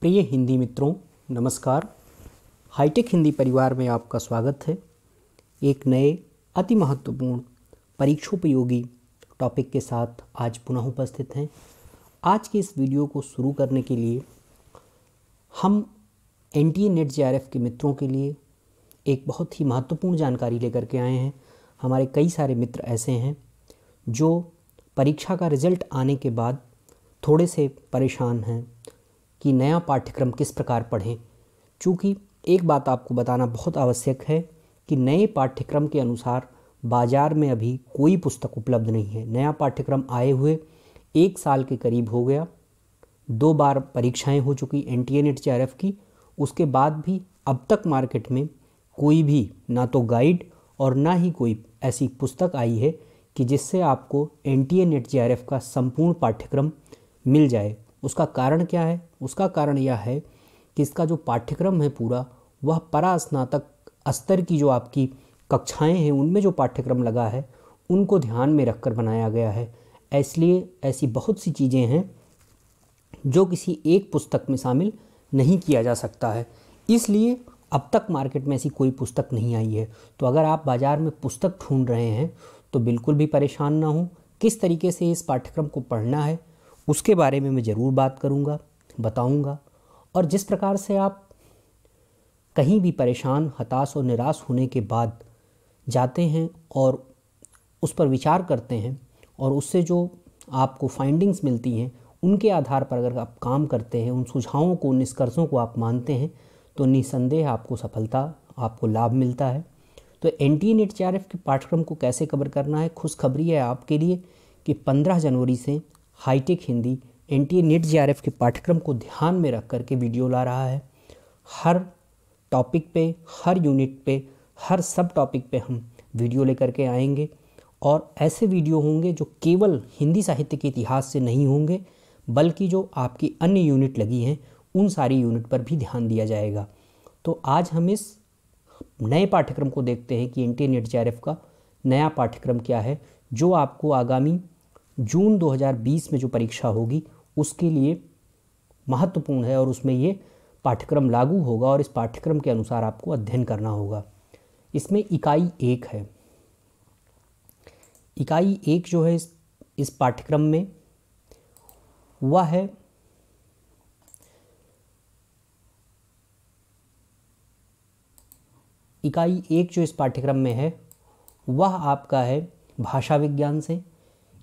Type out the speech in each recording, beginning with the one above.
प्रिय हिंदी मित्रों नमस्कार हाईटेक हिंदी परिवार में आपका स्वागत है एक नए अति महत्वपूर्ण परीक्षोपयोगी टॉपिक के साथ आज पुनः उपस्थित हैं आज के इस वीडियो को शुरू करने के लिए हम N T A NET J R F के मित्रों के लिए एक बहुत ही महत्वपूर्ण जानकारी लेकर के आए हैं हमारे कई सारे मित्र ऐसे हैं जो परीक्षा का रिजल्ट आने के बाद थोड़े से परेशान हैं कि नया पाठ्यक्रम किस प्रकार पढ़ें चूँकि एक बात आपको बताना बहुत आवश्यक है कि नए पाठ्यक्रम के अनुसार बाज़ार में अभी कोई पुस्तक उपलब्ध नहीं है नया पाठ्यक्रम आए हुए एक साल के करीब हो गया दो बार परीक्षाएं हो चुकी N T A NET J की उसके बाद भी अब तक मार्केट में कोई भी ना तो गाइड और ना ही कोई ऐसी पुस्तक आई है कि जिससे आपको N T A NET J का संपूर्ण पाठ्यक्रम मिल जाए उसका कारण क्या है उसका कारण यह है कि इसका जो पाठ्यक्रम है पूरा वह परास्नातक स्तर की जो आपकी कक्षाएं हैं उनमें जो पाठ्यक्रम लगा है उनको ध्यान में रखकर बनाया गया है इसलिए ऐसी बहुत सी चीज़ें हैं जो किसी एक पुस्तक में शामिल नहीं किया जा सकता है इसलिए अब तक मार्केट में ऐसी कोई पुस्तक नहीं आई है तो अगर आप बाज़ार में पुस्तक ढूंढ रहे हैं तो बिल्कुल भी परेशान ना हों किस तरीके से इस पाठ्यक्रम को पढ़ना है उसके बारे में मैं ज़रूर बात करूँगा बताऊँगा और जिस प्रकार से आप कहीं भी परेशान हताश और निराश होने के बाद जाते हैं और उस पर विचार करते हैं और उससे जो आपको फाइंडिंग्स मिलती हैं उनके आधार पर अगर आप काम करते हैं उन सुझावों को निष्कर्षों को आप मानते हैं तो निसंदेह आपको सफलता आपको लाभ मिलता है तो एन टी नेट के पाठ्यक्रम को कैसे कवर करना है खुशखबरी है आपके लिए कि 15 जनवरी से hitech Hindi N T NET J के पाठ्यक्रम को ध्यान में रख कर के वीडियो ला रहा है हर टॉपिक पे हर यूनिट पे हर सब टॉपिक पे हम वीडियो लेकर के आएंगे और ऐसे वीडियो होंगे जो केवल हिंदी साहित्य के इतिहास से नहीं होंगे बल्कि जो आपकी अन्य यूनिट लगी हैं उन सारी यूनिट पर भी ध्यान दिया जाएगा तो आज हम इस नए पाठ्यक्रम को देखते हैं कि एन टी नेट का नया पाठ्यक्रम क्या है जो आपको आगामी जून 2020 में जो परीक्षा होगी उसके लिए महत्वपूर्ण है और उसमें ये पाठ्यक्रम लागू होगा और इस पाठ्यक्रम के अनुसार आपको अध्ययन करना होगा इसमें इकाई एक है इकाई एक जो है इस इस पाठ्यक्रम में वह है इकाई एक जो इस पाठ्यक्रम में है वह आपका है भाषा विज्ञान से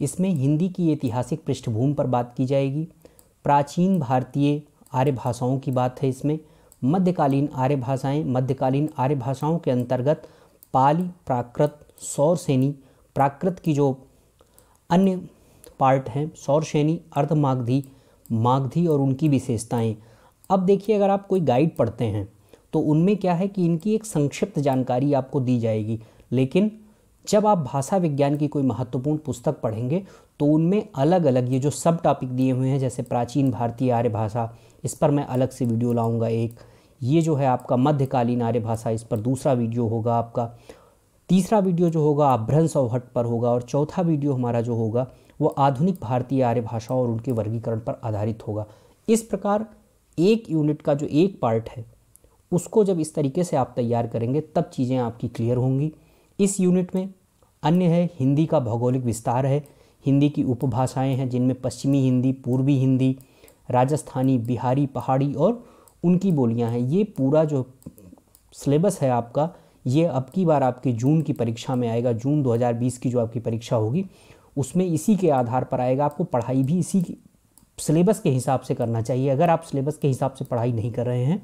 इसमें हिंदी की ऐतिहासिक पृष्ठभूमि पर बात की जाएगी प्राचीन भारतीय आर्य भाषाओं की बात है इसमें मध्यकालीन आर्य भाषाएं मध्यकालीन आर्य भाषाओं के अंतर्गत पाली प्राकृत सौर सौरसेनी प्राकृत की जो अन्य पार्ट हैं सौर सौरसेनी अर्धमागधी मागधी और उनकी विशेषताएं अब देखिए अगर आप कोई गाइड पढ़ते हैं तो उनमें क्या है कि इनकी एक संक्षिप्त जानकारी आपको दी जाएगी लेकिन जब आप भाषा विज्ञान की कोई महत्वपूर्ण पुस्तक पढ़ेंगे तो उनमें अलग अलग ये जो सब टॉपिक दिए हुए हैं जैसे प्राचीन भारतीय आर्य भाषा इस पर मैं अलग से वीडियो लाऊंगा एक ये जो है आपका मध्यकालीन आर्य भाषा इस पर दूसरा वीडियो होगा आपका तीसरा वीडियो जो होगा आभ्रंश और हट पर होगा और चौथा वीडियो हमारा जो होगा वो आधुनिक भारतीय आर्य भाषा और उनके वर्गीकरण पर आधारित होगा इस प्रकार एक यूनिट का जो एक पार्ट है उसको जब इस तरीके से आप तैयार करेंगे तब चीज़ें आपकी क्लियर होंगी इस यूनिट में अन्य है हिंदी का भौगोलिक विस्तार है हिंदी की उपभाषाएं हैं जिनमें पश्चिमी हिंदी पूर्वी हिंदी राजस्थानी बिहारी पहाड़ी और उनकी बोलियां हैं ये पूरा जो सिलेबस है आपका ये अब की बार आपके जून की परीक्षा में आएगा जून 2020 की जो आपकी परीक्षा होगी उसमें इसी के आधार पर आएगा आपको पढ़ाई भी इसी सिलेबस के हिसाब से करना चाहिए अगर आप सिलेबस के हिसाब से पढ़ाई नहीं कर रहे हैं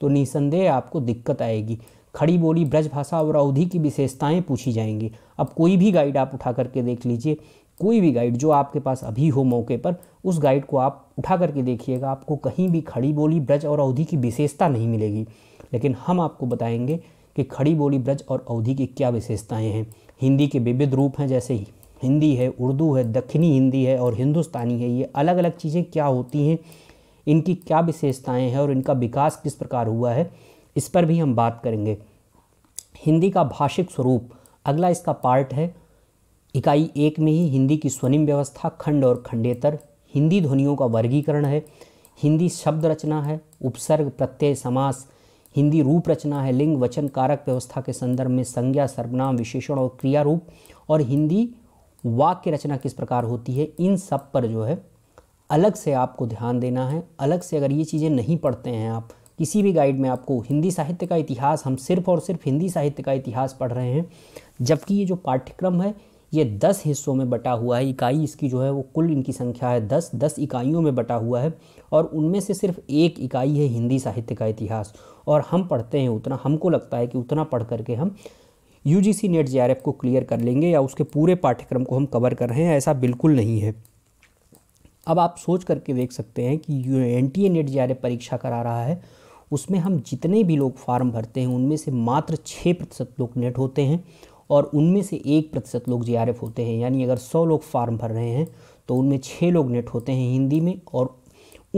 तो निसंदेह आपको दिक्कत आएगी खड़ी बोली ब्रजभाषा और अवधि की विशेषताएं पूछी जाएंगी अब कोई भी गाइड आप उठा करके देख लीजिए कोई भी गाइड जो आपके पास अभी हो मौके पर उस गाइड को आप उठा करके देखिएगा आपको कहीं भी खड़ी बोली ब्रज और अवधि की विशेषता नहीं मिलेगी लेकिन हम आपको बताएंगे कि खड़ी बोली ब्रज और अवधि की क्या विशेषताएँ हैं हिंदी के विविध रूप हैं जैसे ही हिंदी है उर्दू है दक्षिणी हिंदी है और हिंदुस्तानी है ये अलग अलग चीज़ें क्या होती हैं इनकी क्या विशेषताएं हैं और इनका विकास किस प्रकार हुआ है इस पर भी हम बात करेंगे हिंदी का भाषिक स्वरूप अगला इसका पार्ट है इकाई एक में ही हिंदी की स्वनिम व्यवस्था खंड और खंडेतर हिंदी ध्वनियों का वर्गीकरण है हिंदी शब्द रचना है उपसर्ग प्रत्यय समास हिंदी रूप रचना है लिंग वचन कारक व्यवस्था के संदर्भ में संज्ञा सर्वनाम विशेषण और क्रिया रूप और हिंदी वाक्य रचना किस प्रकार होती है इन सब पर जो है अलग से आपको ध्यान देना है अलग से अगर ये चीज़ें नहीं पढ़ते हैं आप किसी भी गाइड में आपको हिंदी साहित्य का इतिहास हम सिर्फ और सिर्फ हिंदी साहित्य का इतिहास पढ़ रहे हैं जबकि ये जो पाठ्यक्रम है ये दस हिस्सों में बटा हुआ है इकाई इसकी जो है वो कुल इनकी संख्या है दस दस इकाइयों में बटा हुआ है और उनमें से सिर्फ एक इकाई है हिंदी साहित्य का इतिहास और हम पढ़ते हैं उतना हमको लगता है कि उतना पढ़ करके हम यू जी सी नेट जे को क्लियर कर लेंगे या उसके पूरे पाठ्यक्रम को हम कवर कर रहे हैं ऐसा बिल्कुल नहीं है अब आप सोच करके देख सकते हैं कि U N T A NET J परीक्षा करा रहा है उसमें हम जितने भी लोग फार्म भरते हैं उनमें से मात्र छः प्रतिशत लोग नेट होते हैं और उनमें से एक प्रतिशत लोग जे होते हैं यानी अगर सौ लोग फार्म भर रहे हैं तो उनमें छः लोग नेट होते हैं हिंदी में और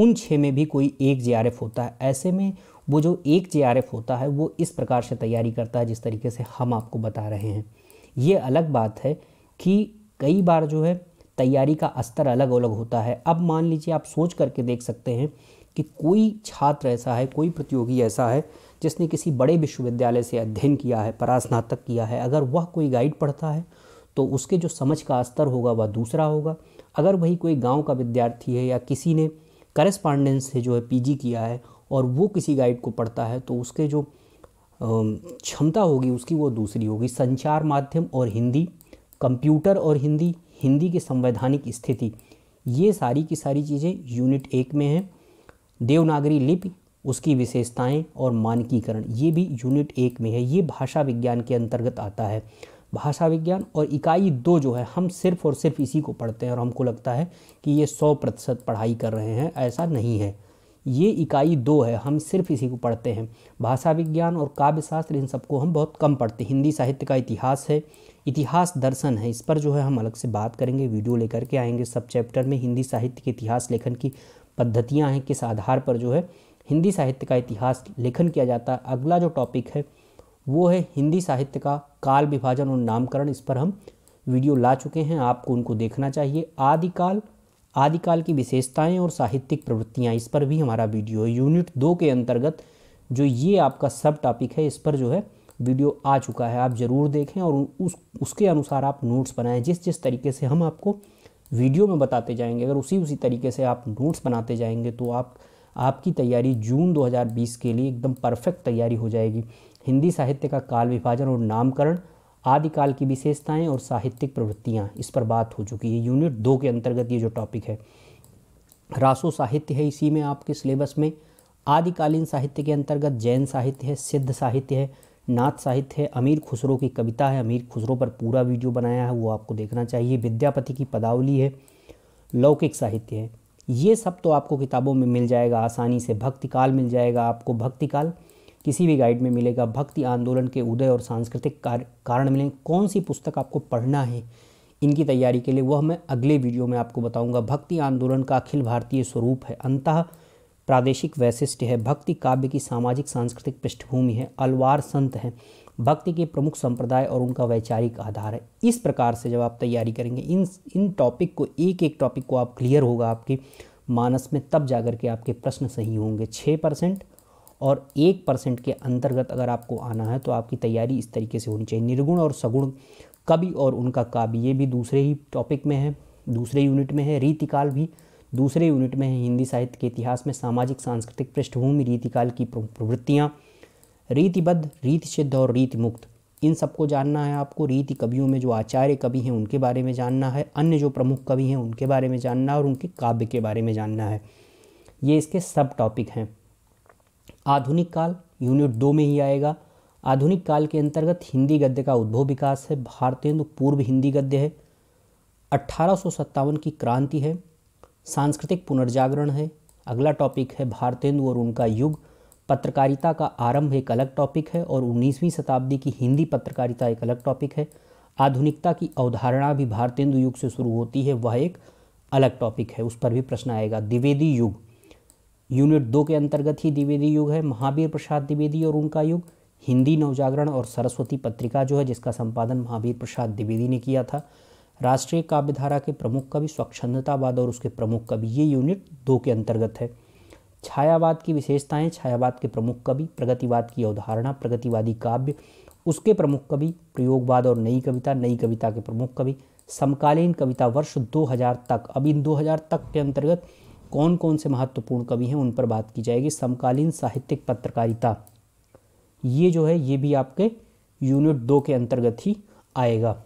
उन छः में भी कोई एक जे होता है ऐसे में वो जो एक जे होता है वो इस प्रकार से तैयारी करता है जिस तरीके से हम आपको बता रहे हैं ये अलग बात है कि कई बार जो है तैयारी का स्तर अलग अलग होता है अब मान लीजिए आप सोच करके देख सकते हैं कि कोई छात्र ऐसा है कोई प्रतियोगी ऐसा है जिसने किसी बड़े विश्वविद्यालय से अध्ययन किया है परास्नातक किया है अगर वह कोई गाइड पढ़ता है तो उसके जो समझ का स्तर होगा वह दूसरा होगा अगर वही कोई गांव का विद्यार्थी है या किसी ने करस्पांडेंस से जो है पीजी किया है और वो किसी गाइड को पढ़ता है तो उसके जो क्षमता होगी उसकी वो दूसरी होगी संचार माध्यम और हिंदी कंप्यूटर और हिंदी हिंदी की संवैधानिक स्थिति ये सारी की सारी चीज़ें यूनिट एक में हैं देवनागरी लिपि उसकी विशेषताएं और मानकीकरण ये भी यूनिट एक में है ये भाषा विज्ञान के अंतर्गत आता है भाषा विज्ञान और इकाई दो जो है हम सिर्फ और सिर्फ इसी को पढ़ते हैं और हमको लगता है कि ये सौ प्रतिशत पढ़ाई कर रहे हैं ऐसा नहीं है ये इकाई दो है हम सिर्फ इसी को पढ़ते हैं भाषा विज्ञान और काव्यशास्त्र इन सबको हम बहुत कम पढ़ते हैं हिंदी साहित्य का इतिहास है इतिहास दर्शन है इस पर जो है हम अलग से बात करेंगे वीडियो लेकर के आएंगे सब चैप्टर में हिंदी साहित्य के इतिहास लेखन की पद्धतियाँ हैं किस आधार पर जो है हिंदी साहित्य का इतिहास लेखन किया जाता है अगला जो टॉपिक है वो है हिंदी साहित्य का काल विभाजन और नामकरण इस पर हम वीडियो ला चुके हैं आपको उनको देखना चाहिए आदिकाल आदिकाल की विशेषताएं और साहित्यिक प्रवृत्तियां इस पर भी हमारा वीडियो है यूनिट दो के अंतर्गत जो ये आपका सब टॉपिक है इस पर जो है वीडियो आ चुका है आप ज़रूर देखें और उस उसके अनुसार आप नोट्स बनाएं जिस जिस तरीके से हम आपको वीडियो में बताते जाएंगे अगर उसी उसी तरीके से आप नोट्स बनाते जाएंगे तो आप आपकी तैयारी जून 2020 के लिए एकदम परफेक्ट तैयारी हो जाएगी हिंदी साहित्य का काल विभाजन और नामकरण आदिकाल की विशेषताएं और साहित्यिक प्रवृत्तियां इस पर बात हो चुकी है यूनिट दो के अंतर्गत ये जो टॉपिक है रासो साहित्य है इसी में आपके सिलेबस में आदिकालीन साहित्य के अंतर्गत जैन साहित्य है सिद्ध साहित्य है नाथ साहित्य है अमीर खुसरो की कविता है अमीर खुसरो पर पूरा वीडियो बनाया है वो आपको देखना चाहिए विद्यापति की पदावली है लौकिक साहित्य है ये सब तो आपको किताबों में मिल जाएगा आसानी से भक्तिकाल मिल जाएगा आपको भक्तिकाल किसी भी गाइड में मिलेगा भक्ति आंदोलन के उदय और सांस्कृतिक कारण मिलेंगे कौन सी पुस्तक आपको पढ़ना है इनकी तैयारी के लिए वह मैं अगले वीडियो में आपको बताऊंगा भक्ति आंदोलन का अखिल भारतीय स्वरूप है अंतः प्रादेशिक वैशिष्ट है भक्ति काव्य की सामाजिक सांस्कृतिक पृष्ठभूमि है अलवार संत हैं भक्ति के प्रमुख संप्रदाय और उनका वैचारिक आधार है इस प्रकार से जब आप तैयारी करेंगे इन इन टॉपिक को एक एक टॉपिक को आप क्लियर होगा आपके मानस में तब जाकर के आपके प्रश्न सही होंगे छः परसेंट और एक परसेंट के अंतर्गत अगर आपको आना है तो आपकी तैयारी इस तरीके से होनी चाहिए निर्गुण और सगुण कवि और उनका काव्य ये भी दूसरे ही टॉपिक में है दूसरे यूनिट में है रीतिकाल भी दूसरे यूनिट में है हिंदी साहित्य के इतिहास में सामाजिक सांस्कृतिक पृष्ठभूमि रीतिकाल की प्रवृत्तियाँ रीतिबद्ध रीति सिद्ध और रीति मुक्त इन सबको जानना है आपको रीति कवियों में जो आचार्य कवि हैं उनके बारे में जानना है अन्य जो प्रमुख कवि हैं उनके बारे में जानना है और उनके काव्य के बारे में जानना है ये इसके सब टॉपिक हैं आधुनिक काल यूनिट दो में ही आएगा आधुनिक काल के अंतर्गत हिंदी गद्य का उद्भव विकास है भारतेंदु पूर्व हिंदी गद्य है अट्ठारह की क्रांति है सांस्कृतिक पुनर्जागरण है अगला टॉपिक है भारतेंदु और उनका युग पत्रकारिता का आरंभ एक अलग टॉपिक है और 19वीं शताब्दी की हिंदी पत्रकारिता एक अलग टॉपिक है आधुनिकता की अवधारणा भी भारतेंदु युग से शुरू होती है वह एक अलग टॉपिक है उस पर भी प्रश्न आएगा द्विवेदी युग यूनिट दो के अंतर्गत ही द्विवेदी युग है महावीर प्रसाद द्विवेदी और उनका युग हिंदी नवजागरण और सरस्वती पत्रिका जो है जिसका संपादन महावीर प्रसाद द्विवेदी ने किया था राष्ट्रीय काव्यधारा के प्रमुख कवि स्वच्छंदतावाद और उसके प्रमुख कवि ये यूनिट दो के अंतर्गत है छायावाद की विशेषताएं छायावाद के प्रमुख कवि प्रगतिवाद की अवधारणा प्रगतिवादी काव्य उसके प्रमुख कवि प्रयोगवाद और नई कविता नई कविता के प्रमुख कवि समकालीन कविता वर्ष 2000 तक अब इन 2000 तक के अंतर्गत कौन कौन से महत्वपूर्ण कवि हैं उन पर बात की जाएगी समकालीन साहित्यिक पत्रकारिता ये जो है ये भी आपके यूनिट दो के अंतर्गत ही आएगा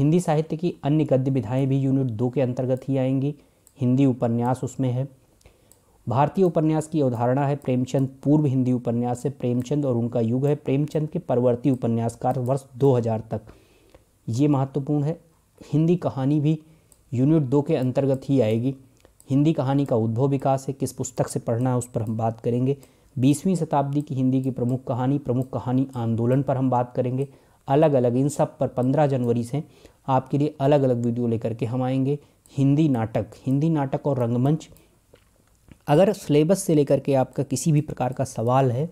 हिंदी साहित्य की अन्य गद्य विधाएँ भी यूनिट दो के अंतर्गत ही आएंगी हिंदी उपन्यास उसमें है भारतीय उपन्यास की अवधारणा है प्रेमचंद पूर्व हिंदी उपन्यास है प्रेमचंद और उनका युग है प्रेमचंद के परवर्ती उपन्यासकार वर्ष 2000 तक ये महत्वपूर्ण है हिंदी कहानी भी यूनिट दो के अंतर्गत ही आएगी हिंदी कहानी का उद्भव विकास है किस पुस्तक से पढ़ना है उस पर हम बात करेंगे बीसवीं शताब्दी की हिंदी की प्रमुख कहानी प्रमुख कहानी आंदोलन पर हम बात करेंगे अलग अलग इन सब पर पंद्रह जनवरी से आपके लिए अलग अलग वीडियो लेकर के हम आएंगे हिंदी नाटक हिंदी नाटक और रंगमंच अगर सिलेबस से लेकर के आपका किसी भी प्रकार का सवाल है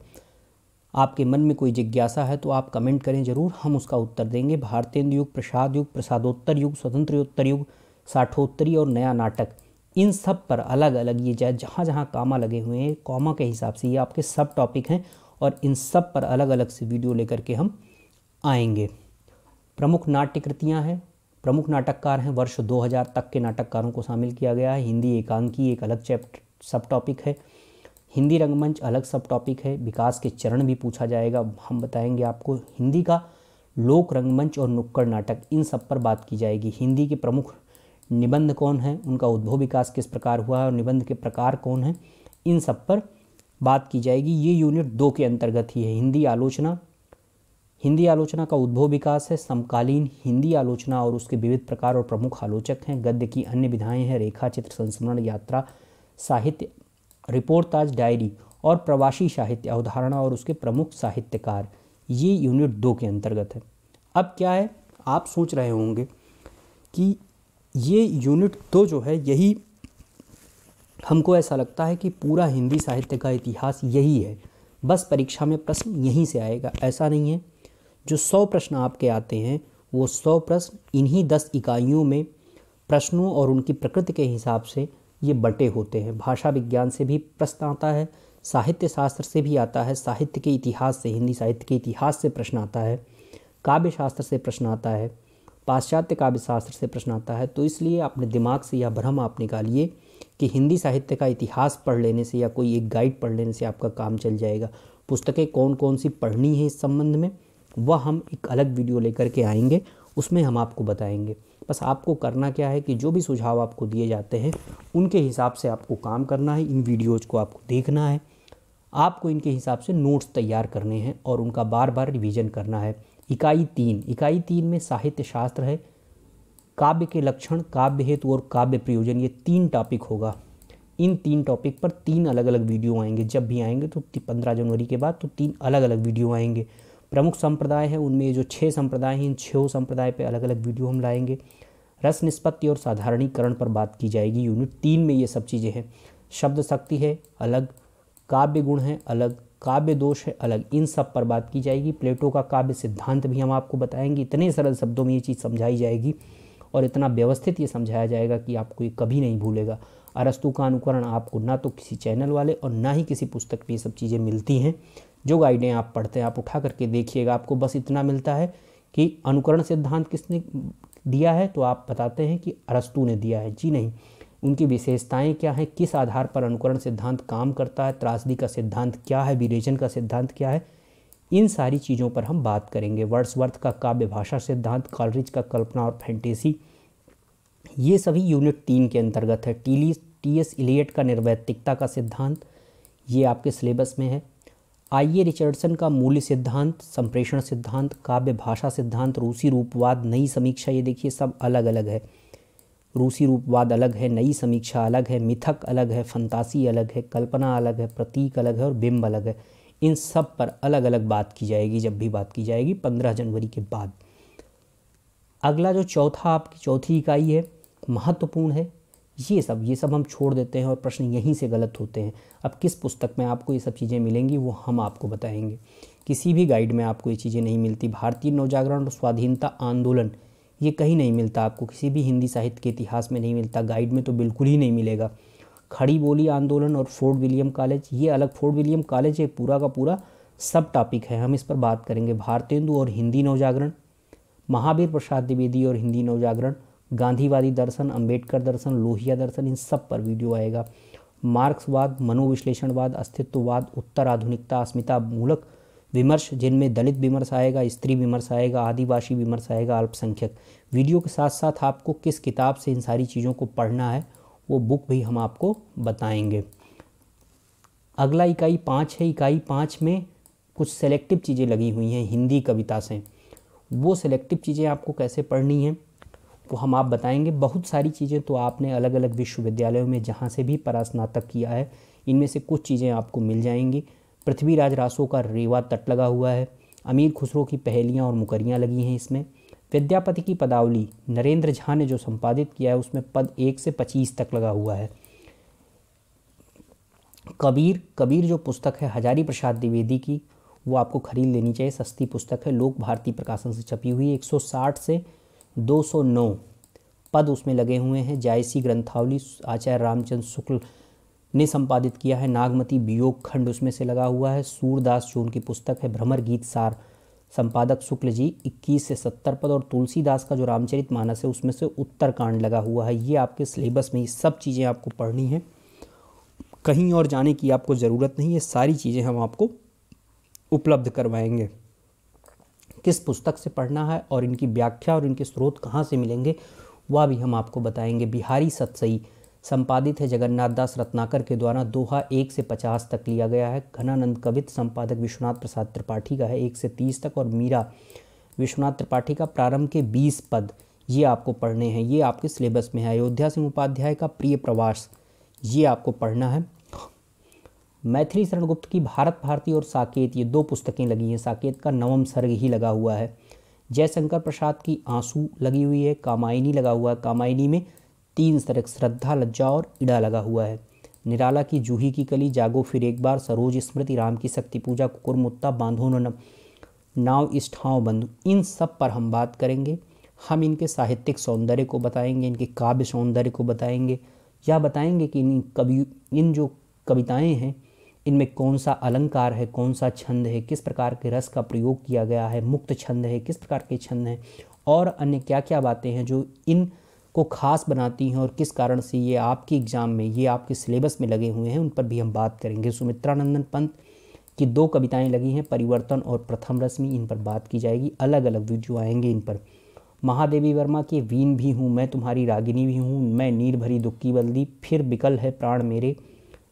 आपके मन में कोई जिज्ञासा है तो आप कमेंट करें ज़रूर हम उसका उत्तर देंगे भारतेंद्र युग प्रसाद युग प्रसादोत्तर युग स्वतंत्रोत्तर युग साठोत्तरी और नया नाटक इन सब पर अलग अलग ये जाए जहाँ जहाँ कामा लगे हुए हैं कॉमा के हिसाब से ये आपके सब टॉपिक हैं और इन सब पर अलग अलग से वीडियो लेकर के हम आएंगे प्रमुख नाट्य कृतियाँ हैं प्रमुख नाटककार हैं वर्ष 2000 तक के नाटककारों को शामिल किया गया है हिंदी एकांकी एक अलग चैप्टर सब टॉपिक है हिंदी रंगमंच अलग सब टॉपिक है विकास के चरण भी पूछा जाएगा हम बताएंगे आपको हिंदी का लोक रंगमंच और नुक्कड़ नाटक इन सब पर बात की जाएगी हिंदी के प्रमुख निबंध कौन हैं उनका उद्भव विकास किस प्रकार हुआ है और निबंध के प्रकार कौन हैं इन सब पर बात की जाएगी ये यूनिट दो के अंतर्गत ही है हिंदी आलोचना हिंदी आलोचना का उद्भव विकास है समकालीन हिंदी आलोचना और उसके विविध प्रकार और प्रमुख आलोचक हैं गद्य की अन्य विधाएं हैं रेखा चित्र संस्मरण यात्रा साहित्य ताज डायरी और प्रवासी साहित्य अवधारणा और उसके प्रमुख साहित्यकार ये यूनिट दो के अंतर्गत है अब क्या है आप सोच रहे होंगे कि ये यूनिट दो जो है यही हमको ऐसा लगता है कि पूरा हिंदी साहित्य का इतिहास यही है बस परीक्षा में प्रश्न यहीं से आएगा ऐसा नहीं है जो सौ प्रश्न आपके आते हैं वो सौ प्रश्न इन्हीं दस इकाइयों में प्रश्नों और उनकी प्रकृति के हिसाब से ये बटे होते हैं भाषा विज्ञान से भी प्रश्न आता है साहित्य शास्त्र से भी आता है साहित्य के इतिहास से हिंदी साहित्य के इतिहास से प्रश्न आता है काव्य शास्त्र से प्रश्न आता है पाश्चात्य काव्य शास्त्र से प्रश्न आता है तो इसलिए अपने दिमाग से यह भ्रम आप निकालिए कि हिंदी साहित्य का इतिहास पढ़ लेने से या कोई एक गाइड पढ़ लेने से आपका काम चल जाएगा पुस्तकें कौन कौन सी पढ़नी है इस संबंध में वह हम एक अलग वीडियो लेकर के आएंगे उसमें हम आपको बताएंगे बस आपको करना क्या है कि जो भी सुझाव आपको दिए जाते हैं उनके हिसाब से आपको काम करना है इन वीडियोज़ को आपको देखना है आपको इनके हिसाब से नोट्स तैयार करने हैं और उनका बार बार रिवीजन करना है इकाई तीन इकाई तीन में साहित्य शास्त्र है काव्य के लक्षण काव्य हेतु और काव्य प्रयोजन ये तीन टॉपिक होगा इन तीन टॉपिक पर तीन अलग अलग वीडियो आएंगे जब भी आएंगे तो पंद्रह जनवरी के बाद तो तीन अलग अलग वीडियो आएंगे प्रमुख संप्रदाय हैं उनमें जो छः संप्रदाय हैं इन छो संप्रदाय पर अलग अलग वीडियो हम लाएंगे रस निष्पत्ति और साधारणीकरण पर बात की जाएगी यूनिट तीन में ये सब चीज़ें हैं शब्द शक्ति है अलग काव्य गुण है अलग काव्य दोष है अलग इन सब पर बात की जाएगी प्लेटो का काव्य सिद्धांत भी हम आपको बताएंगे इतने सरल शब्दों में ये चीज़ समझाई जाएगी और इतना व्यवस्थित ये समझाया जाएगा कि आपको ये कभी नहीं भूलेगा अरस्तु का अनुकरण आपको ना तो किसी चैनल वाले और ना ही किसी पुस्तक में ये सब चीज़ें मिलती हैं जो गाइडें आप पढ़ते हैं आप उठा करके देखिएगा आपको बस इतना मिलता है कि अनुकरण सिद्धांत किसने दिया है तो आप बताते हैं कि अरस्तु ने दिया है जी नहीं उनकी विशेषताएं क्या हैं किस आधार पर अनुकरण सिद्धांत काम करता है त्रासदी का सिद्धांत क्या है विरेजन का सिद्धांत क्या है इन सारी चीज़ों पर हम बात करेंगे वर्ड्सवर्थ का काव्य भाषा सिद्धांत कॉलरिज का कल्पना और फैंटेसी ये सभी यूनिट तीन के अंतर्गत है टीली टी एस इलियट का निर्वैतिकता का सिद्धांत ये आपके सिलेबस में है आइए रिचर्डसन का मूल्य सिद्धांत संप्रेषण सिद्धांत काव्य भाषा सिद्धांत रूसी रूपवाद नई समीक्षा ये देखिए सब अलग अलग है रूसी रूपवाद अलग है नई समीक्षा अलग है मिथक अलग है फंतासी अलग है कल्पना अलग है प्रतीक अलग है और बिंब अलग है इन सब पर अलग अलग बात की जाएगी जब भी बात की जाएगी पंद्रह जनवरी के बाद अगला जो चौथा आपकी चौथी इकाई है महत्वपूर्ण है ये सब ये सब हम छोड़ देते हैं और प्रश्न यहीं से गलत होते हैं अब किस पुस्तक में आपको ये सब चीज़ें मिलेंगी वो हम आपको बताएंगे किसी भी गाइड में आपको ये चीज़ें नहीं मिलती भारतीय नवजागरण और स्वाधीनता आंदोलन ये कहीं नहीं मिलता आपको किसी भी हिंदी साहित्य के इतिहास में नहीं मिलता गाइड में तो बिल्कुल ही नहीं मिलेगा खड़ी बोली आंदोलन और फोर्ट विलियम कॉलेज ये अलग फोर्ट विलियम कॉलेज एक पूरा का पूरा सब टॉपिक है हम इस पर बात करेंगे भारतेंदु और हिंदी नवजागरण महावीर प्रसाद द्विवेदी और हिंदी नवजागरण गांधीवादी दर्शन अंबेडकर दर्शन लोहिया दर्शन इन सब पर वीडियो आएगा मार्क्सवाद मनोविश्लेषणवाद अस्तित्ववाद उत्तर आधुनिकता अस्मिता मूलक विमर्श जिनमें दलित विमर्श आएगा स्त्री विमर्श आएगा आदिवासी विमर्श आएगा अल्पसंख्यक वीडियो के साथ साथ आपको किस किताब से इन सारी चीज़ों को पढ़ना है वो बुक भी हम आपको बताएंगे अगला इकाई पाँच है इकाई पाँच में कुछ सेलेक्टिव चीज़ें लगी हुई हैं हिंदी कविता से वो सेलेक्टिव चीज़ें आपको कैसे पढ़नी हैं तो हम आप बताएंगे बहुत सारी चीज़ें तो आपने अलग अलग विश्वविद्यालयों में जहाँ से भी परास्नातक किया है इनमें से कुछ चीज़ें आपको मिल जाएंगी पृथ्वीराज रासो का रेवा तट लगा हुआ है अमीर खुसरो की पहेलियाँ और मुकरियाँ लगी हैं इसमें विद्यापति की पदावली नरेंद्र झा ने जो संपादित किया है उसमें पद एक से पच्चीस तक लगा हुआ है कबीर कबीर जो पुस्तक है हजारी प्रसाद द्विवेदी की वो आपको खरीद लेनी चाहिए सस्ती पुस्तक है लोक भारती प्रकाशन से छपी हुई 160 से 209 पद उसमें लगे हुए हैं जायसी ग्रंथावली आचार्य रामचंद्र शुक्ल ने संपादित किया है नागमती वियोग खंड उसमें से लगा हुआ है सूरदास जो उनकी पुस्तक है भ्रमर गीत सार संपादक शुक्ल जी 21 से 70 पद और तुलसीदास का जो रामचरित मानस है उसमें से उत्तरकांड लगा हुआ है ये आपके सिलेबस में ये सब चीज़ें आपको पढ़नी है कहीं और जाने की आपको ज़रूरत नहीं है सारी चीज़ें हम आपको उपलब्ध करवाएंगे किस पुस्तक से पढ़ना है और इनकी व्याख्या और इनके स्रोत कहाँ से मिलेंगे वह भी हम आपको बताएंगे बिहारी सतसई संपादित है जगन्नाथ दास रत्नाकर के द्वारा दोहा एक से पचास तक लिया गया है घनानंद कवित संपादक विश्वनाथ प्रसाद त्रिपाठी का है एक से तीस तक और मीरा विश्वनाथ त्रिपाठी का प्रारंभ के बीस पद ये आपको पढ़ने हैं ये आपके सिलेबस में है अयोध्या सिंह उपाध्याय का प्रिय प्रवास ये आपको पढ़ना है मैथिली शरणगुप्त की भारत भारती और साकेत ये दो पुस्तकें लगी हैं साकेत का नवम सर्ग ही लगा हुआ है जयशंकर प्रसाद की आंसू लगी हुई है कामायनी लगा हुआ है कामायनी में तीन सर्ग श्रद्धा लज्जा और इड़ा लगा हुआ है निराला की जूही की कली जागो फिर एक बार सरोज स्मृति राम की शक्ति पूजा कुकुरमुत्ता बांधो नम नाव इष्ठाओं बंधु इन सब पर हम बात करेंगे हम इनके साहित्यिक सौंदर्य को बताएंगे इनके काव्य सौंदर्य को बताएंगे या बताएंगे कि इन कवि इन जो कविताएं हैं इनमें कौन सा अलंकार है कौन सा छंद है किस प्रकार के रस का प्रयोग किया गया है मुक्त छंद है किस प्रकार के छंद हैं और अन्य क्या क्या बातें हैं जो इन को खास बनाती हैं और किस कारण से ये आपके एग्ज़ाम में ये आपके सिलेबस में लगे हुए हैं उन पर भी हम बात करेंगे सुमित्रानंदन पंत की दो कविताएं लगी हैं परिवर्तन और प्रथम रश्मि इन पर बात की जाएगी अलग अलग वीडियो आएंगे इन पर महादेवी वर्मा की वीन भी हूँ मैं तुम्हारी रागिनी भी हूँ मैं नीर भरी दुख की बल्दी फिर बिकल है प्राण मेरे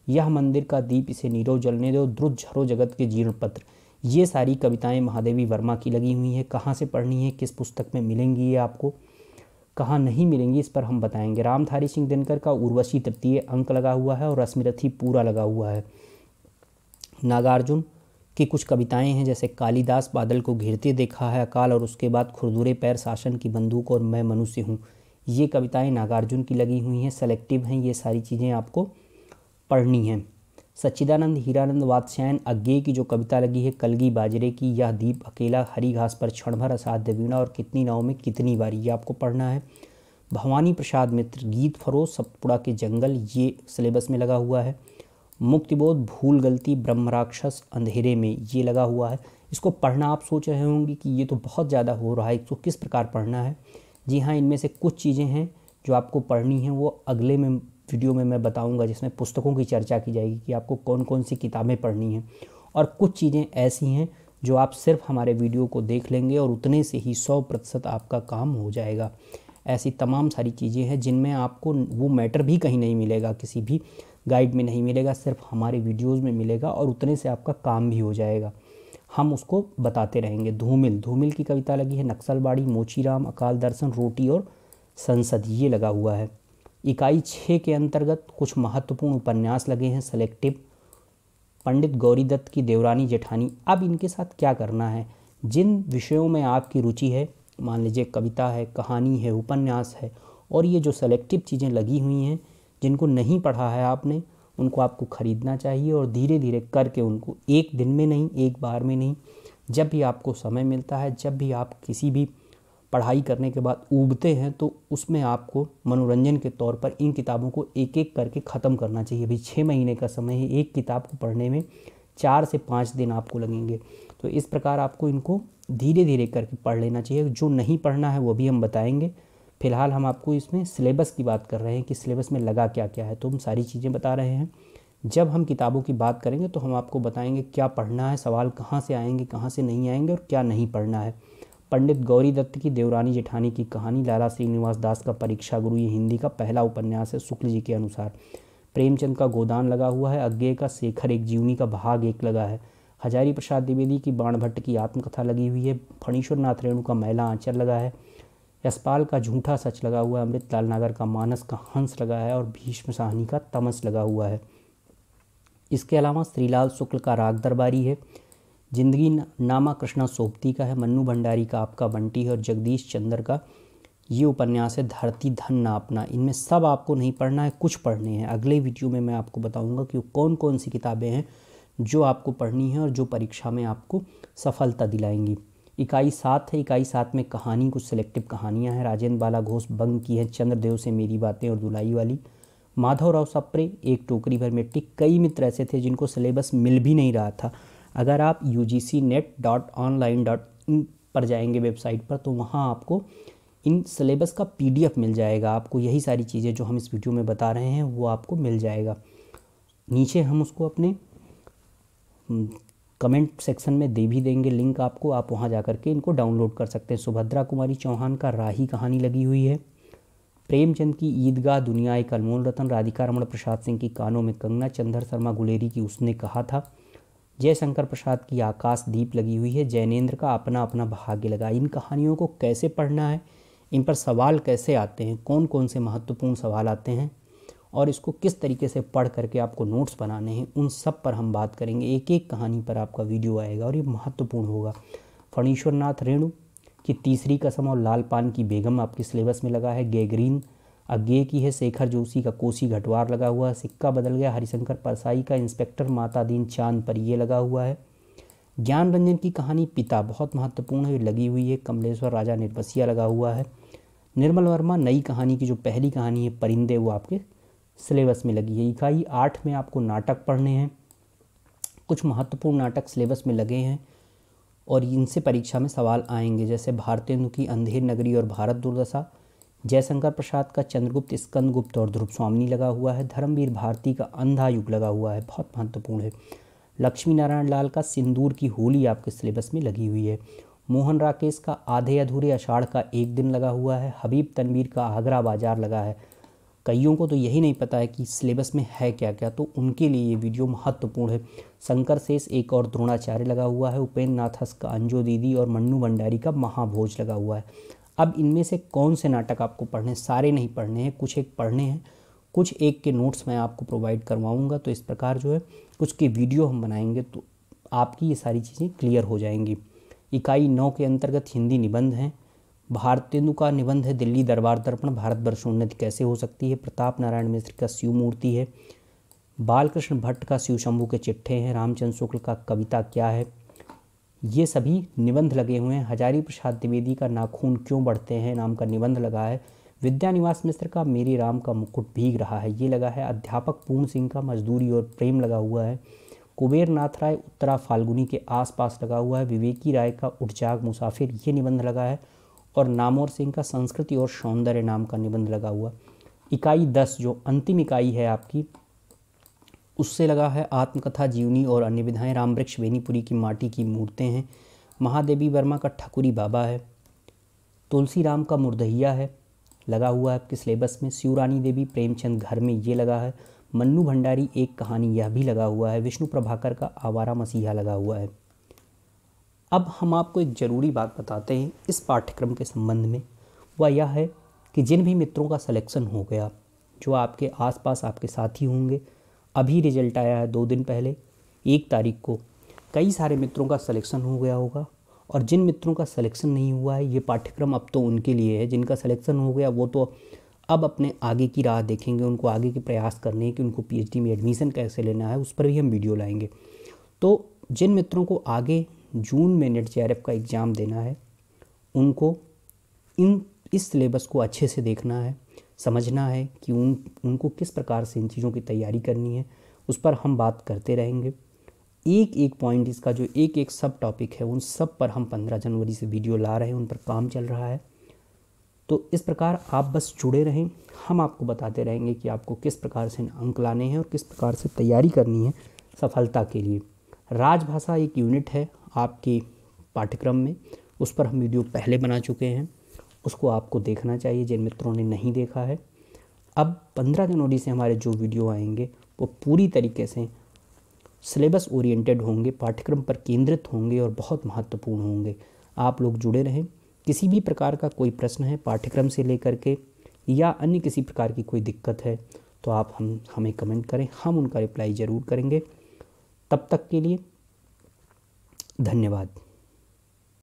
यह मंदिर का दीप इसे नीरो जलने दो द्रुत झरो जगत के जीर्ण पत्र ये सारी कविताएं महादेवी वर्मा की लगी हुई हैं कहाँ से पढ़नी है किस पुस्तक में मिलेंगी ये आपको कहाँ नहीं मिलेंगी इस पर हम बताएंगे रामधारी सिंह दिनकर का उर्वशी तृतीय अंक लगा हुआ है और रश्मिरथी पूरा लगा हुआ है नागार्जुन की कुछ कविताएं हैं जैसे कालिदास बादल को घिरते देखा है अकाल और उसके बाद खुरदुरे पैर शासन की बंदूक और मैं मनुष्य हूँ ये कविताएं नागार्जुन की लगी हुई हैं सेलेक्टिव हैं ये सारी चीज़ें आपको पढ़नी है सच्चिदानंद हीरानंद वात्स्यायन अज्ञे की जो कविता लगी है कलगी बाजरे की यह दीप अकेला हरी घास पर क्षण भर असाध्य वीणा और कितनी नाव में कितनी बारी ये आपको पढ़ना है भवानी प्रसाद मित्र गीत फरोज सपुड़ा के जंगल ये सिलेबस में लगा हुआ है मुक्तिबोध भूल गलती ब्रह्मराक्षस अंधेरे में ये लगा हुआ है इसको पढ़ना आप सोच रहे होंगे कि ये तो बहुत ज़्यादा हो रहा है इसको किस प्रकार पढ़ना है जी हाँ इनमें से कुछ चीज़ें हैं जो आपको पढ़नी है वो अगले में वीडियो में मैं बताऊंगा जिसमें पुस्तकों की चर्चा की जाएगी कि आपको कौन कौन सी किताबें पढ़नी हैं और कुछ चीज़ें ऐसी हैं जो आप सिर्फ हमारे वीडियो को देख लेंगे और उतने से ही सौ प्रतिशत आपका काम हो जाएगा ऐसी तमाम सारी चीज़ें हैं जिनमें आपको वो मैटर भी कहीं नहीं मिलेगा किसी भी गाइड में नहीं मिलेगा सिर्फ हमारे वीडियोज़ में मिलेगा और उतने से आपका काम भी हो जाएगा हम उसको बताते रहेंगे धूमिल धूमिल की कविता लगी है नक्सलबाड़ी मोचीराम अकाल दर्शन रोटी और संसद ये लगा हुआ है इकाई छः के अंतर्गत कुछ महत्वपूर्ण उपन्यास लगे हैं सेलेक्टिव पंडित गौरीदत्त की देवरानी जेठानी अब इनके साथ क्या करना है जिन विषयों में आपकी रुचि है मान लीजिए कविता है कहानी है उपन्यास है और ये जो सेलेक्टिव चीज़ें लगी हुई हैं जिनको नहीं पढ़ा है आपने उनको आपको ख़रीदना चाहिए और धीरे धीरे करके उनको एक दिन में नहीं एक बार में नहीं जब भी आपको समय मिलता है जब भी आप किसी भी पढ़ाई करने के बाद उबते हैं तो उसमें आपको मनोरंजन के तौर पर इन किताबों को एक एक करके ख़त्म करना चाहिए अभी छः महीने का समय है एक किताब को पढ़ने में चार से पाँच दिन आपको लगेंगे तो इस प्रकार आपको इनको धीरे धीरे करके पढ़ लेना चाहिए जो नहीं पढ़ना है वो भी हम बताएंगे फिलहाल हम आपको इसमें सिलेबस की बात कर रहे हैं कि सिलेबस में लगा क्या क्या है तो हम सारी चीज़ें बता रहे हैं जब हम किताबों की बात करेंगे तो हम आपको बताएंगे क्या पढ़ना है सवाल कहाँ से आएंगे कहाँ से नहीं आएंगे और क्या नहीं पढ़ना है पंडित गौरी दत्त की देवरानी जेठानी की कहानी लाला श्रीनिवास दास का परीक्षा गुरु ये हिंदी का पहला उपन्यास है शुक्ल जी के अनुसार प्रेमचंद का गोदान लगा हुआ है अज्ञे का शेखर एक जीवनी का भाग एक लगा है हजारी प्रसाद द्विवेदी की बाण भट्ट की आत्मकथा लगी हुई है फणीश्वर नाथ रेणु का महिला आंचल लगा है यशपाल का झूठा सच लगा हुआ है अमृतलाल नागर का मानस का हंस लगा है और भीष्म साहनी का तमस लगा हुआ है इसके अलावा श्रीलाल शुक्ल का राग दरबारी है जिंदगी नामा कृष्णा सोपती का है मन्नू भंडारी का आपका बंटी है और जगदीश चंद्र का ये उपन्यास है धरती धन ना अपना इनमें सब आपको नहीं पढ़ना है कुछ पढ़ने हैं अगले वीडियो में मैं आपको बताऊंगा कि कौन कौन सी किताबें हैं जो आपको पढ़नी है और जो परीक्षा में आपको सफलता दिलाएंगी इकाई सात है इकाई सात में कहानी कुछ सिलेक्टिव कहानियाँ हैं राजेंद्र बाला घोष बंग की हैं चंद्रदेव से मेरी बातें और दुलाई वाली माधव राव सप्रे एक टोकरी भर मिट्टी कई मित्र ऐसे थे जिनको सिलेबस मिल भी नहीं रहा था अगर आप U G C NET dot online dot in पर जाएंगे वेबसाइट पर तो वहाँ आपको इन सिलेबस का एफ मिल जाएगा आपको यही सारी चीज़ें जो हम इस वीडियो में बता रहे हैं वो आपको मिल जाएगा नीचे हम उसको अपने कमेंट हम्म, सेक्शन में दे भी देंगे लिंक आपको आप वहाँ जा कर के इनको डाउनलोड कर सकते हैं सुभद्रा कुमारी चौहान का राही कहानी लगी हुई है प्रेमचंद की ईदगाह दुनिया एक अनमोल रतन राधिका रमण प्रसाद सिंह की कानों में कंगना चंद्र शर्मा गुलेरी की उसने कहा था जयशंकर प्रसाद की आकाशदीप लगी हुई है जैनेन्द्र का अपना अपना भाग्य लगा इन कहानियों को कैसे पढ़ना है इन पर सवाल कैसे आते हैं कौन कौन से महत्वपूर्ण सवाल आते हैं और इसको किस तरीके से पढ़ करके आपको नोट्स बनाने हैं उन सब पर हम बात करेंगे एक एक कहानी पर आपका वीडियो आएगा और ये महत्वपूर्ण होगा फणीश्वरनाथ रेणु की तीसरी कसम और लाल पान की बेगम आपके सिलेबस में लगा है गेग्रीन अज्ञे की है शेखर जोशी का कोसी घटवार लगा हुआ है सिक्का बदल गया हरिशंकर परसाई का इंस्पेक्टर माता दीन चांद पर ये लगा हुआ है ज्ञान रंजन की कहानी पिता बहुत महत्वपूर्ण है लगी हुई है कमलेश्वर राजा निर्वसिया लगा हुआ है निर्मल वर्मा नई कहानी की जो पहली कहानी है परिंदे वो आपके सिलेबस में लगी है इकाई आठ में आपको नाटक पढ़ने हैं कुछ महत्वपूर्ण नाटक सिलेबस में लगे हैं और इनसे परीक्षा में सवाल आएंगे जैसे भारतेंदु की अंधेर नगरी और भारत दुर्दशा जयशंकर प्रसाद का चंद्रगुप्त स्कंदगुप्त और ध्रुव स्वामी लगा हुआ है धर्मवीर भारती का अंधा युग लगा हुआ है बहुत महत्वपूर्ण है लक्ष्मी नारायण लाल का सिंदूर की होली आपके सिलेबस में लगी हुई है मोहन राकेश का आधे अधूरे अषाढ़ का एक दिन लगा हुआ है हबीब तनवीर का आगरा बाजार लगा है कईयों को तो यही नहीं पता है कि सिलेबस में है क्या क्या तो उनके लिए ये वीडियो महत्वपूर्ण है शंकर शेष एक और द्रोणाचार्य लगा हुआ है उपेन्द्र नाथस का अंजो दीदी और मन्नू भंडारी का महाभोज लगा हुआ है अब इनमें से कौन से नाटक आपको पढ़ने सारे नहीं पढ़ने हैं कुछ एक पढ़ने हैं कुछ एक के नोट्स मैं आपको प्रोवाइड करवाऊँगा तो इस प्रकार जो है कुछ के वीडियो हम बनाएंगे तो आपकी ये सारी चीज़ें क्लियर हो जाएंगी इकाई नौ के अंतर्गत हिंदी निबंध हैं भारतेंदु का निबंध है दिल्ली दरबार दर्पण भारत वर्षोन्नति कैसे हो सकती है प्रताप नारायण मिश्र का शिव मूर्ति है बालकृष्ण भट्ट का शिव शंभू के चिट्ठे हैं रामचंद्र शुक्ल का कविता क्या है ये सभी निबंध लगे हुए हैं हजारी प्रसाद द्विवेदी का नाखून क्यों बढ़ते हैं नाम का निबंध लगा है विद्या निवास मिश्र का मेरी राम का मुकुट भीग रहा है ये लगा है अध्यापक पूर्ण सिंह का मजदूरी और प्रेम लगा हुआ है कुबेर नाथ राय उत्तरा फाल्गुनी के आसपास लगा हुआ है विवेकी राय का उठजाग मुसाफिर ये निबंध लगा है और नामोर सिंह का संस्कृति और सौंदर्य नाम का निबंध लगा हुआ इकाई दस जो अंतिम इकाई है आपकी उससे लगा है आत्मकथा जीवनी और अन्य विधाएँ रामवृक्ष बेनीपुरी की माटी की मूर्तें हैं महादेवी वर्मा का ठकुरी बाबा है तुलसी राम का मुर्दहिया है लगा हुआ है आपके सिलेबस में शिवरानी देवी प्रेमचंद घर में ये लगा है मन्नू भंडारी एक कहानी यह भी लगा हुआ है विष्णु प्रभाकर का आवारा मसीहा लगा हुआ है अब हम आपको एक ज़रूरी बात बताते हैं इस पाठ्यक्रम के संबंध में वह यह है कि जिन भी मित्रों का सिलेक्शन हो गया जो आपके आसपास आपके साथी होंगे अभी रिजल्ट आया है दो दिन पहले एक तारीख को कई सारे मित्रों का सिलेक्शन हो गया होगा और जिन मित्रों का सिलेक्शन नहीं हुआ है ये पाठ्यक्रम अब तो उनके लिए है जिनका सिलेक्शन हो गया वो तो अब अपने आगे की राह देखेंगे उनको आगे के प्रयास करने हैं कि उनको पीएचडी में एडमिशन कैसे लेना है उस पर भी हम वीडियो लाएंगे तो जिन मित्रों को आगे जून में नेट जे का एग्ज़ाम देना है उनको इन इस सिलेबस को अच्छे से देखना है समझना है कि उन उनको किस प्रकार से इन चीज़ों की तैयारी करनी है उस पर हम बात करते रहेंगे एक एक पॉइंट इसका जो एक एक सब टॉपिक है उन सब पर हम पंद्रह जनवरी से वीडियो ला रहे हैं उन पर काम चल रहा है तो इस प्रकार आप बस जुड़े रहें हम आपको बताते रहेंगे कि आपको किस प्रकार से अंक लाने हैं और किस प्रकार से तैयारी करनी है सफलता के लिए राजभाषा एक यूनिट है आपके पाठ्यक्रम में उस पर हम वीडियो पहले बना चुके हैं उसको आपको देखना चाहिए जिन मित्रों ने नहीं देखा है अब पंद्रह जनवरी से हमारे जो वीडियो आएंगे वो पूरी तरीके से सिलेबस ओरिएंटेड होंगे पाठ्यक्रम पर केंद्रित होंगे और बहुत महत्वपूर्ण होंगे आप लोग जुड़े रहें किसी भी प्रकार का कोई प्रश्न है पाठ्यक्रम से लेकर के या अन्य किसी प्रकार की कोई दिक्कत है तो आप हम हमें कमेंट करें हम उनका रिप्लाई ज़रूर करेंगे तब तक के लिए धन्यवाद